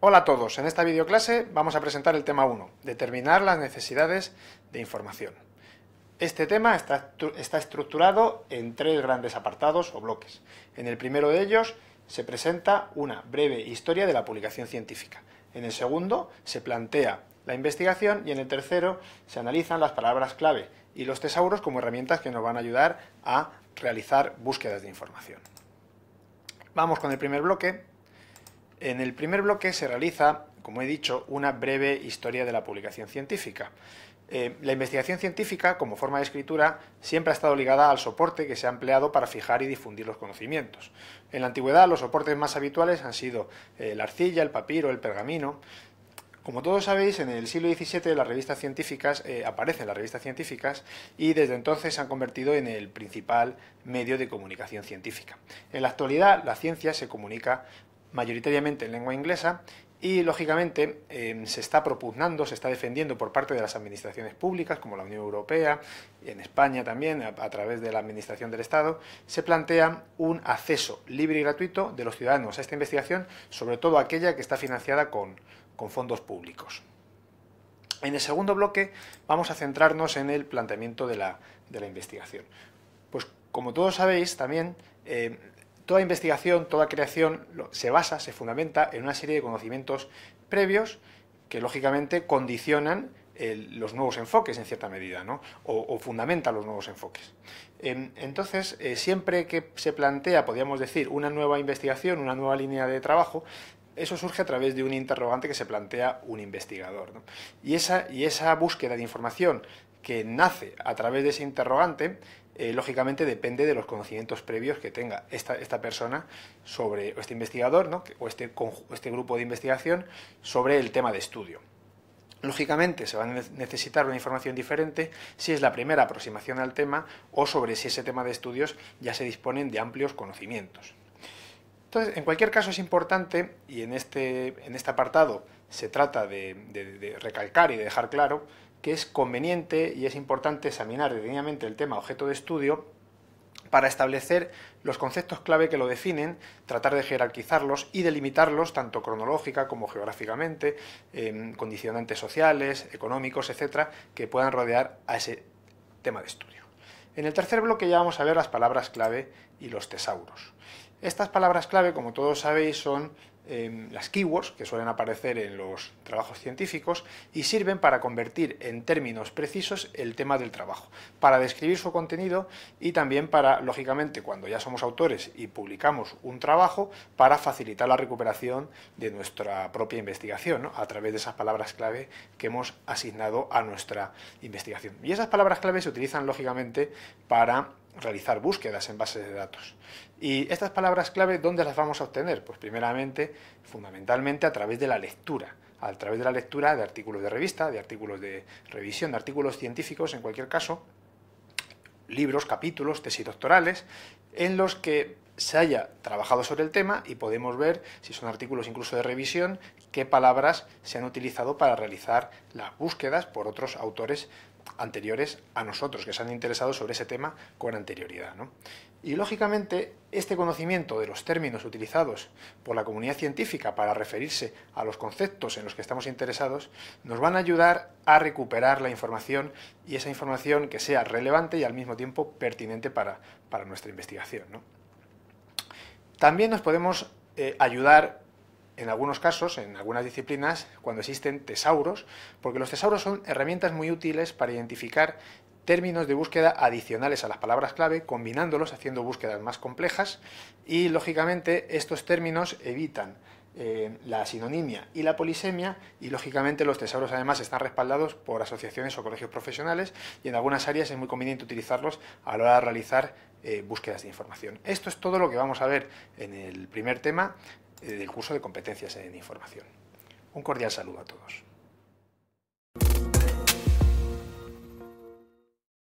Hola a todos, en esta videoclase vamos a presentar el tema 1, determinar las necesidades de información. Este tema está, está, estructurado en tres grandes apartados o bloques. En el primero de ellos se presenta una breve historia de la publicación científica. En el segundo se plantea la investigación y en el tercero se analizan las palabras clave y los tesauros como herramientas que nos van a ayudar a realizar búsquedas de información. Vamos con el primer bloque, en el primer bloque se realiza, como he dicho, una breve historia de la publicación científica. Eh, la investigación científica, como forma de escritura, siempre ha estado ligada al soporte que se ha empleado para fijar y difundir los conocimientos. En la antigüedad, los soportes más habituales han sido eh, la arcilla, el papiro, el pergamino. Como todos sabéis, en el siglo XVII las revistas científicas eh, aparecen las revistas científicas y desde entonces se han convertido en el principal medio de comunicación científica. En la actualidad, la ciencia se comunica mayoritariamente en lengua inglesa y, lógicamente, eh, se está propugnando, se está defendiendo por parte de las administraciones públicas, como la Unión Europea, y en España también, a, través de la Administración del Estado, se plantea un acceso libre y gratuito de los ciudadanos a esta investigación, sobre todo aquella que está financiada con, con fondos públicos. En el segundo bloque vamos a centrarnos en el planteamiento de la, investigación. Pues como todos sabéis, también eh, Toda investigación, toda creación se basa, se fundamenta en una serie de conocimientos previos que lógicamente condicionan los nuevos enfoques en cierta medida, ¿no? o, fundamenta fundamentan los nuevos enfoques. Em, entonces, eh, siempre que se plantea, podríamos decir, una nueva investigación, una nueva línea de trabajo, eso surge a través de un interrogante que se plantea un investigador. Y, esa, y esa búsqueda de información que nace a través de ese interrogante, eh, lógicamente depende de los conocimientos previos que tenga esta, persona sobre, o este investigador, este o este, grupo de investigación, sobre el tema de estudio. Lógicamente se va a necesitar una información diferente si es la primera aproximación al tema o sobre si ese tema de estudios ya se disponen de amplios conocimientos. Entonces, en cualquier caso es importante, y en este, en este apartado se trata de, de recalcar y de dejar claro, que es conveniente y es importante examinar detenidamente el tema objeto de estudio para establecer los conceptos clave que lo definen, tratar de jerarquizarlos y delimitarlos tanto cronológica como geográficamente, em, condicionantes sociales, económicos, etcétera, que puedan rodear a ese tema de estudio. En el tercer bloque ya vamos a ver las palabras clave y los tesauros. Estas palabras clave, como todos sabéis, son em, las keywords que suelen aparecer en los trabajos científicos y sirven para convertir en términos precisos el tema del trabajo, para describir su contenido y también para, lógicamente, cuando ya somos autores y publicamos un trabajo, para facilitar la recuperación de nuestra propia investigación a través de esas palabras clave que hemos asignado a nuestra investigación. Y esas palabras clave se utilizan, lógicamente, para realizar búsquedas en bases de datos. ¿Y estas palabras clave dónde las vamos a obtener? Pues primeramente, fundamentalmente a través de la lectura, a través de la lectura de artículos de revista, de artículos de revisión, de artículos científicos en cualquier caso, libros, capítulos, tesis doctorales, en los que se haya trabajado sobre el tema y podemos ver, si son artículos incluso de revisión, qué palabras se han utilizado para realizar las búsquedas por otros autores anteriores a nosotros, que se han interesado sobre ese tema con anterioridad. ¿no? Y lógicamente, este conocimiento de los términos utilizados por la comunidad científica para referirse a los conceptos en los que estamos interesados, nos van a ayudar a recuperar la información y esa información que sea relevante y al mismo tiempo pertinente para, nuestra investigación. ¿no? También nos podemos eh, ayudar en algunos casos, en algunas disciplinas, cuando existen tesauros, porque los tesauros son herramientas muy útiles para identificar términos de búsqueda adicionales a las palabras clave, combinándolos, haciendo búsquedas más complejas y, lógicamente, estos términos evitan eh, la sinonimia y la polisemia, y lógicamente los tesauros además están respaldados por asociaciones o colegios profesionales, y en algunas áreas es muy conveniente utilizarlos a la hora de realizar eh, búsquedas de información. Esto es todo lo que vamos a ver en el primer tema eh, del curso de competencias en información. Un cordial saludo a todos.